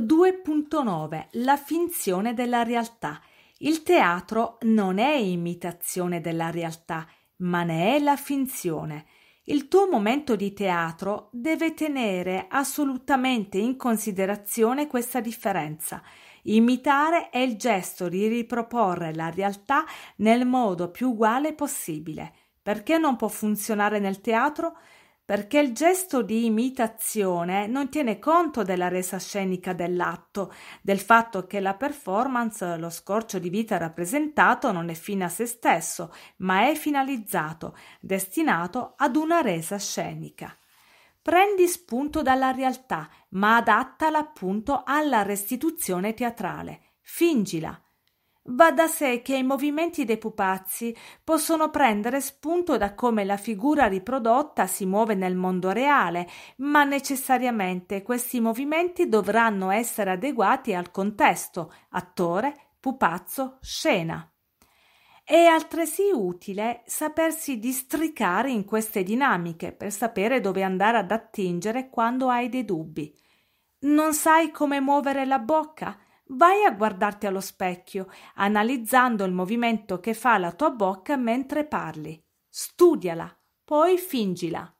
2.9 La finzione della realtà. Il teatro non è imitazione della realtà, ma ne è la finzione. Il tuo momento di teatro deve tenere assolutamente in considerazione questa differenza. Imitare è il gesto di riproporre la realtà nel modo più uguale possibile. Perché non può funzionare nel teatro? perché il gesto di imitazione non tiene conto della resa scenica dell'atto, del fatto che la performance, lo scorcio di vita rappresentato, non è fine a se stesso, ma è finalizzato, destinato ad una resa scenica. Prendi spunto dalla realtà, ma adattala appunto alla restituzione teatrale. Fingila, Va da sé che i movimenti dei pupazzi possono prendere spunto da come la figura riprodotta si muove nel mondo reale, ma necessariamente questi movimenti dovranno essere adeguati al contesto attore, pupazzo, scena. È altresì utile sapersi districare in queste dinamiche per sapere dove andare ad attingere quando hai dei dubbi. Non sai come muovere la bocca? Vai a guardarti allo specchio, analizzando il movimento che fa la tua bocca mentre parli. Studiala, poi fingila.